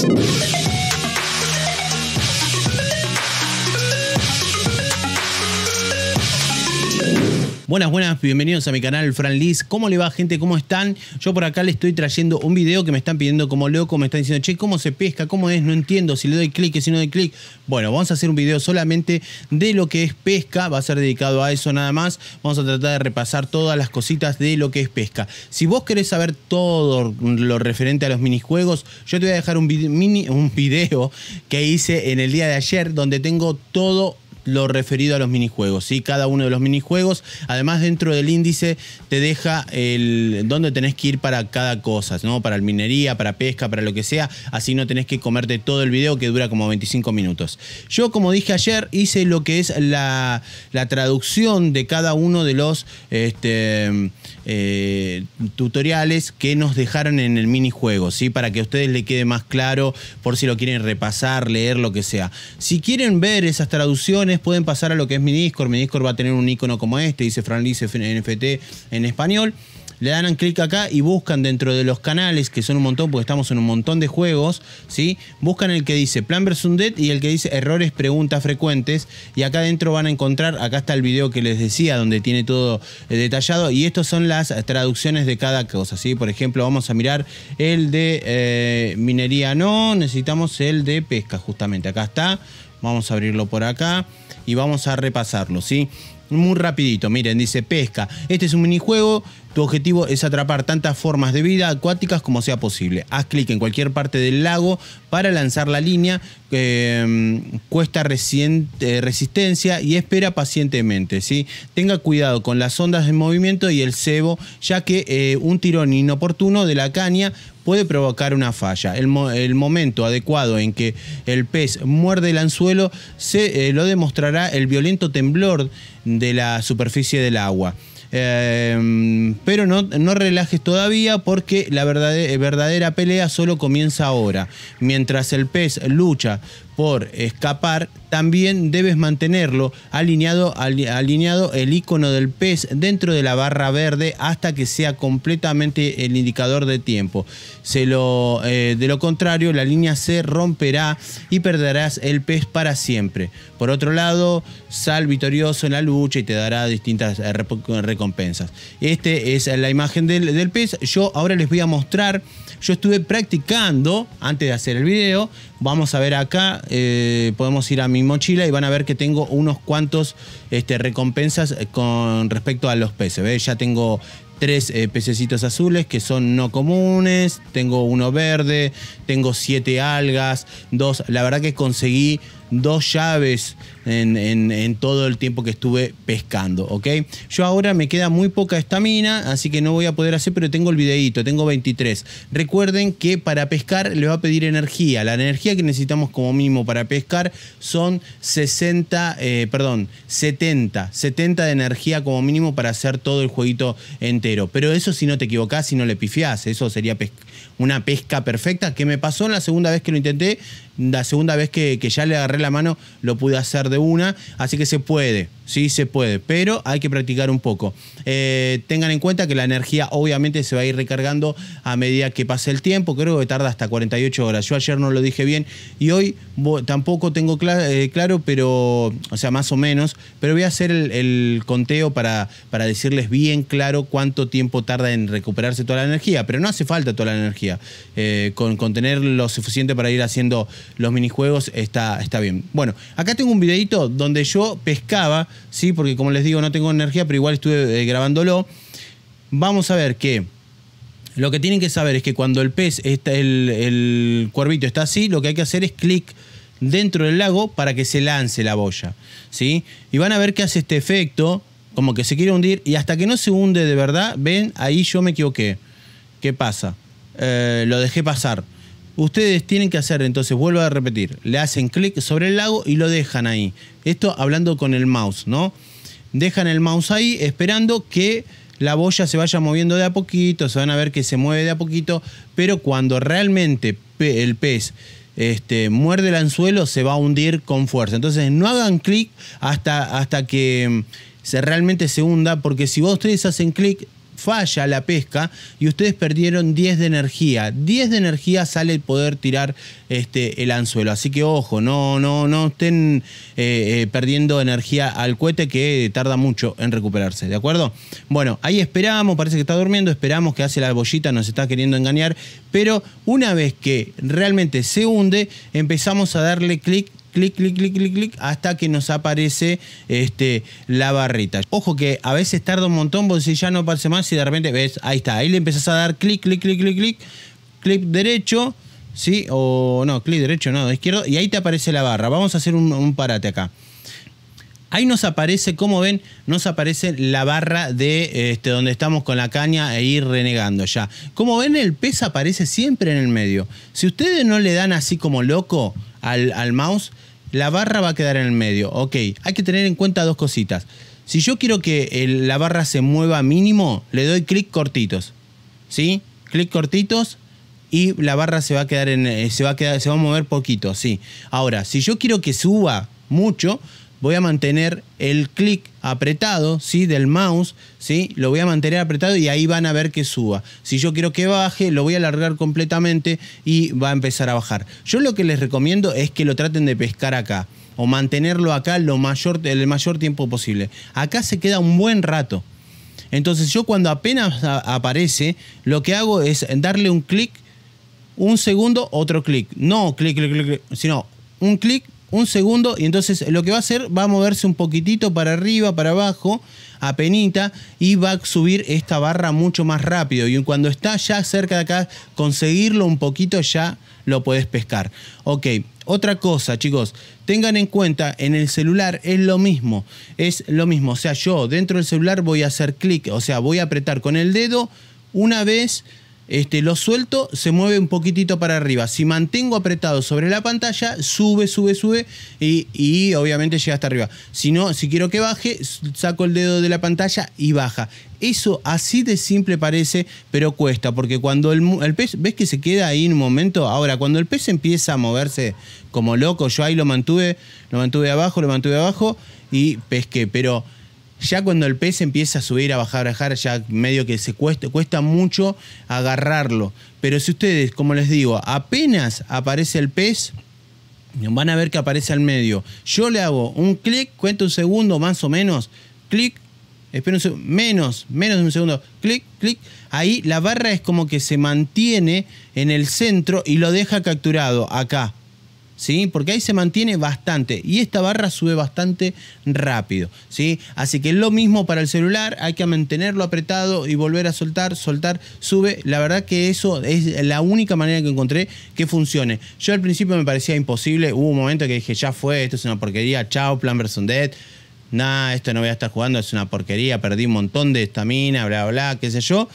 you Buenas, buenas, bienvenidos a mi canal Fran Liz. ¿Cómo le va, gente? ¿Cómo están? Yo por acá les estoy trayendo un video que me están pidiendo como loco, me están diciendo, che, ¿cómo se pesca? ¿Cómo es? No entiendo si le doy clic, si no doy clic. Bueno, vamos a hacer un video solamente de lo que es pesca, va a ser dedicado a eso nada más. Vamos a tratar de repasar todas las cositas de lo que es pesca. Si vos querés saber todo lo referente a los minijuegos, yo te voy a dejar un, mini, un video que hice en el día de ayer donde tengo todo lo referido a los minijuegos, Cada uno de los minijuegos. Además, dentro del índice te deja el dónde tenés que ir para cada cosa, ¿no? Para minería, para pesca, para lo que sea. Así no tenés que comerte todo el video que dura como 25 minutos. Yo, como dije ayer, hice lo que es la, traducción de cada uno de los este, eh, tutoriales que nos dejaron en el minijuego, ¿sí? Para que a ustedes le quede más claro por si lo quieren repasar, leer, lo que sea. Si quieren ver esas traducciones, pueden pasar a lo que es mi Discord. Mi Discord va a tener un icono como este, dice Fran NFT en español le dan clic acá y buscan dentro de los canales, que son un montón, porque estamos en un montón de juegos, ¿sí? Buscan el que dice Plan versus dead y el que dice Errores, Preguntas Frecuentes. Y acá dentro van a encontrar, acá está el video que les decía, donde tiene todo eh, detallado. Y estas son las traducciones de cada cosa, ¿sí? Por ejemplo, vamos a mirar el de eh, minería, no, necesitamos el de pesca, justamente. Acá está, vamos a abrirlo por acá y vamos a repasarlo, ¿sí? muy rapidito. Miren, dice pesca. Este es un minijuego. Tu objetivo es atrapar tantas formas de vida acuáticas como sea posible. Haz clic en cualquier parte del lago para lanzar la línea. Em, cuesta eh, resistencia y espera pacientemente. ¿sí? Tenga cuidado con las ondas de movimiento y el cebo, ya que eh, un tirón inoportuno de la caña puede provocar una falla. El, momento adecuado en que el pez muerde el anzuelo se eh, lo demostrará el violento temblor de la superficie del agua. Em, pero no, no, relajes todavía porque la verdadera, verdadera pelea solo comienza ahora. Mientras el pez lucha por escapar, también debes mantenerlo alineado, alineado el icono del pez dentro de la barra verde hasta que sea completamente el indicador de tiempo. Se lo, eh, de lo contrario, la línea se romperá y perderás el pez para siempre. Por otro lado, sal victorioso en la lucha y te dará distintas eh, recompensas. Esta es la imagen del, del pez. Yo ahora les voy a mostrar, yo estuve practicando antes de hacer el video, Vamos a ver acá, eh, podemos ir a mi mochila y van a ver que tengo unos cuantos este, recompensas eh, con respecto a los peces. Ya tengo tres eh, pececitos azules que son no comunes, tengo uno verde, tengo siete algas, dos, la verdad que conseguí dos llaves en, todo el tiempo que estuve pescando, ¿ok? Yo ahora me queda muy poca estamina, así que no voy a poder hacer, pero tengo el videíto, tengo 23. Recuerden que para pescar le va a pedir energía. La energía que necesitamos como mínimo para pescar son 60, eh, perdón, 70, 70 de energía como mínimo para hacer todo el jueguito entero. Pero eso si no te equivocás, si no le pifiás, eso sería pescar una pesca perfecta, que me pasó en la segunda vez que lo intenté, la segunda vez que, ya le agarré la mano lo pude hacer de una, así que se puede, sí se puede, pero hay que practicar un poco. Eh, tengan en cuenta que la energía obviamente se va a ir recargando a medida que pase el tiempo, creo que tarda hasta 48 horas, yo ayer no lo dije bien y hoy tampoco tengo eh, claro, pero, o sea, más o menos, pero voy a hacer el, conteo para, para decirles bien claro cuánto tiempo tarda en recuperarse toda la energía, pero no hace falta toda la energía energía. Eh, con, tener lo suficiente para ir haciendo los minijuegos está, está bien. Bueno, acá tengo un videito donde yo pescaba, ¿sí? Porque como les digo, no tengo energía, pero igual estuve eh, grabándolo. Vamos a ver que... Lo que tienen que saber es que cuando el pez, está, el, el cuervito está así, lo que hay que hacer es clic dentro del lago para que se lance la boya. ¿sí? Y van a ver que hace este efecto, como que se quiere hundir, y hasta que no se hunde de verdad, ven, ahí yo me equivoqué. ¿Qué pasa? Eh, lo dejé pasar. Ustedes tienen que hacer, entonces vuelvo a repetir, le hacen clic sobre el lago y lo dejan ahí. Esto hablando con el mouse, ¿no? Dejan el mouse ahí esperando que la boya se vaya moviendo de a poquito, se van a ver que se mueve de a poquito, pero cuando realmente el pez este, muerde el anzuelo, se va a hundir con fuerza. Entonces no hagan clic hasta, hasta que mm, se, realmente se hunda, porque si vos ustedes hacen clic, falla la pesca y ustedes perdieron 10 de energía. 10 de energía sale el poder tirar este, el anzuelo. Así que ojo, no, no, no estén eh, eh, perdiendo energía al cohete que tarda mucho en recuperarse, ¿de acuerdo? Bueno, ahí esperamos, parece que está durmiendo, esperamos que hace la bollita, nos está queriendo engañar, pero una vez que realmente se hunde, empezamos a darle clic clic, clic, clic, clic, clic, hasta que nos aparece este, la barrita. Ojo que a veces tarda un montón, vos si ya no pase más y de repente ves, ahí está, ahí le empezás a dar clic, clic, clic, clic, clic, clic derecho, ¿sí? O no, clic derecho, no, izquierdo, y ahí te aparece la barra. Vamos a hacer un parate acá. Ahí nos aparece, como ven, nos aparece la barra de este, donde estamos con la caña e ir renegando ya. Como ven, el pez aparece siempre en el medio. Si ustedes no le dan así como loco al, mouse, la barra va a quedar en el medio. Ok, hay que tener en cuenta dos cositas. Si yo quiero que la barra se mueva mínimo, le doy clic cortitos. ¿Sí? Clic cortitos y la barra se va a quedar en. Eh, se va a quedar, se va a mover poquito, sí. Ahora, si yo quiero que suba mucho, voy a mantener el clic apretado, ¿sí? Del mouse, ¿sí? Lo voy a mantener apretado y ahí van a ver que suba. Si yo quiero que baje, lo voy a alargar completamente y va a empezar a bajar. Yo lo que les recomiendo es que lo traten de pescar acá o mantenerlo acá lo mayor, el mayor tiempo posible. Acá se queda un buen rato. Entonces yo cuando apenas aparece, lo que hago es darle un clic, un segundo, otro clic. No clic, clic, clic, sino un clic, un segundo y entonces lo que va a hacer va a moverse un poquitito para arriba, para abajo, a penita y va a subir esta barra mucho más rápido y cuando está ya cerca de acá, conseguirlo un poquito ya lo puedes pescar. Ok, otra cosa chicos, tengan en cuenta en el celular es lo mismo, es lo mismo, o sea yo dentro del celular voy a hacer clic, o sea voy a apretar con el dedo una vez este, lo suelto, se mueve un poquitito para arriba. Si mantengo apretado sobre la pantalla, sube, sube, sube y, obviamente llega hasta arriba. Si no, si quiero que baje, saco el dedo de la pantalla y baja. Eso así de simple parece, pero cuesta, porque cuando el, el pez, ves que se queda ahí en un momento, ahora cuando el pez empieza a moverse como loco, yo ahí lo mantuve, lo mantuve abajo, lo mantuve abajo y pesqué, pero ya cuando el pez empieza a subir, a bajar, a bajar, ya medio que se cuesta, cuesta mucho agarrarlo. Pero si ustedes, como les digo, apenas aparece el pez, van a ver que aparece al medio. Yo le hago un clic, cuento un segundo más o menos, clic, espero un segundo, menos, menos de un segundo, clic, clic. Ahí la barra es como que se mantiene en el centro y lo deja capturado acá. ¿sí? Porque ahí se mantiene bastante y esta barra sube bastante rápido, ¿sí? Así que lo mismo para el celular, hay que mantenerlo apretado y volver a soltar, soltar, sube. La verdad que eso es la única manera que encontré que funcione. Yo al principio me parecía imposible, hubo un momento que dije, ya fue, esto es una porquería, chao, Plan Version Dead. Nah, esto no voy a estar jugando, es una porquería, perdí un montón de estamina, bla, bla, qué sé yo.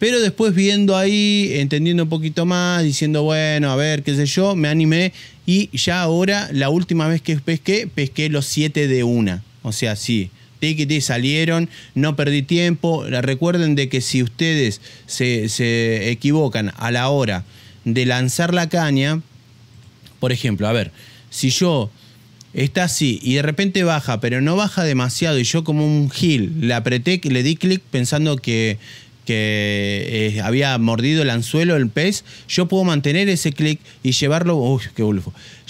Pero después viendo ahí, entendiendo un poquito más, diciendo, bueno, a ver, qué sé yo, me animé y ya ahora, la última vez que pesqué, pesqué los 7 de una. O sea, sí, te salieron, no perdí tiempo. Recuerden de que si ustedes se, se equivocan a la hora de lanzar la caña, por ejemplo, a ver, si yo está así y de repente baja, pero no baja demasiado y yo como un gil le apreté, le di clic pensando que que eh, había mordido el anzuelo, el pez, yo puedo mantener ese clic y llevarlo,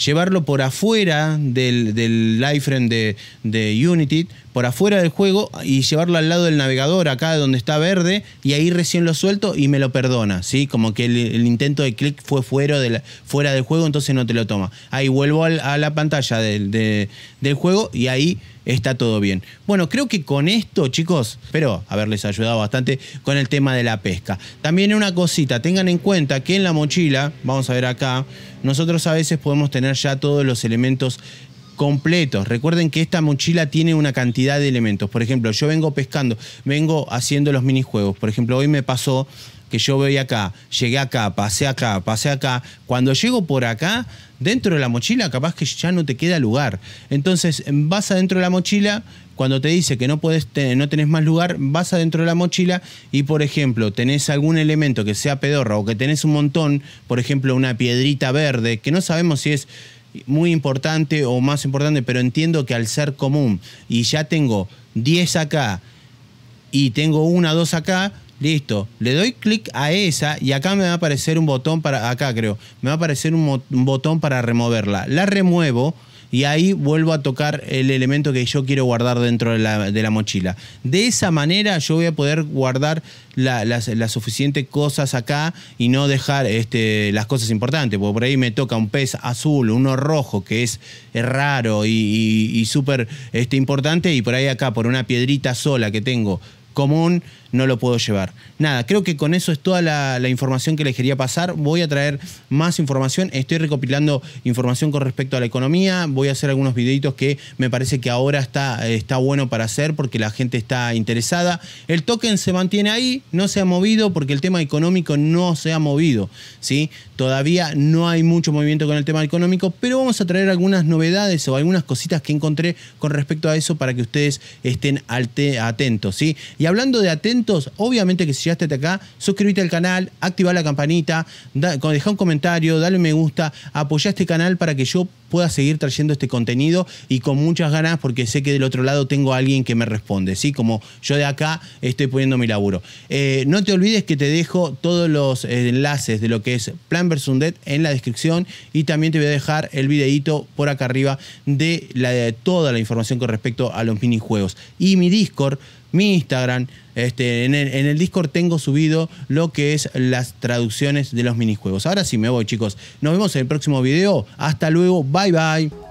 llevarlo por afuera del, del iframe de, de Unity por afuera del juego y llevarlo al lado del navegador, acá donde está verde, y ahí recién lo suelto y me lo perdona, ¿sí? Como que el, intento de clic fue fuera, fuera del juego, entonces no te lo toma. Ahí vuelvo a la pantalla del, del juego y ahí está todo bien. Bueno, creo que con esto, chicos, espero haberles ayudado bastante con el tema de la pesca. También una cosita, tengan en cuenta que en la mochila, vamos a ver acá, nosotros a veces podemos tener ya todos los elementos completos. Recuerden que esta mochila tiene una cantidad de elementos. Por ejemplo, yo vengo pescando, vengo haciendo los minijuegos. Por ejemplo, hoy me pasó que yo voy acá, llegué acá, pasé acá, pasé acá. Cuando llego por acá, dentro de la mochila capaz que ya no te queda lugar. Entonces vas adentro de la mochila, cuando te dice que no, puedes no tenés más lugar, vas adentro de la mochila y por ejemplo tenés algún elemento que sea pedorra o que tenés un montón, por ejemplo una piedrita verde, que no sabemos si es muy importante o más importante, pero entiendo que al ser común y ya tengo 10 acá y tengo una, dos acá, listo. Le doy clic a esa y acá me va a aparecer un botón para, acá creo, me va a aparecer un, un botón para removerla. La remuevo y ahí vuelvo a tocar el elemento que yo quiero guardar dentro de la, mochila. De esa manera yo voy a poder guardar las suficientes cosas acá y no dejar este, las cosas importantes, porque por ahí me toca un pez azul, uno rojo, que es raro y, súper este, importante, y por ahí acá, por una piedrita sola que tengo, común, no lo puedo llevar. Nada, creo que con eso es toda la, información que les quería pasar. Voy a traer más información. Estoy recopilando información con respecto a la economía. Voy a hacer algunos videitos que me parece que ahora está, está bueno para hacer porque la gente está interesada. El token se mantiene ahí, no se ha movido porque el tema económico no se ha movido. ¿sí? Todavía no hay mucho movimiento con el tema económico, pero vamos a traer algunas novedades o algunas cositas que encontré con respecto a eso para que ustedes estén atentos. ¿sí? Y hablando de atentos, obviamente que si ya estás acá, suscríbete al canal, activa la campanita, deja un comentario, dale me gusta, apoya este canal para que yo pueda seguir trayendo este contenido y con muchas ganas porque sé que del otro lado tengo a alguien que me responde, ¿sí? Como yo de acá estoy poniendo mi laburo. Eh, no te olvides que te dejo todos los eh, enlaces de lo que es Plan vs. Undead en la descripción y también te voy a dejar el videito por acá arriba de, de toda la información con respecto a los minijuegos. Y mi Discord mi Instagram. Este, en, en el Discord tengo subido lo que es las traducciones de los minijuegos. Ahora sí me voy, chicos. Nos vemos en el próximo video. Hasta luego. Bye bye.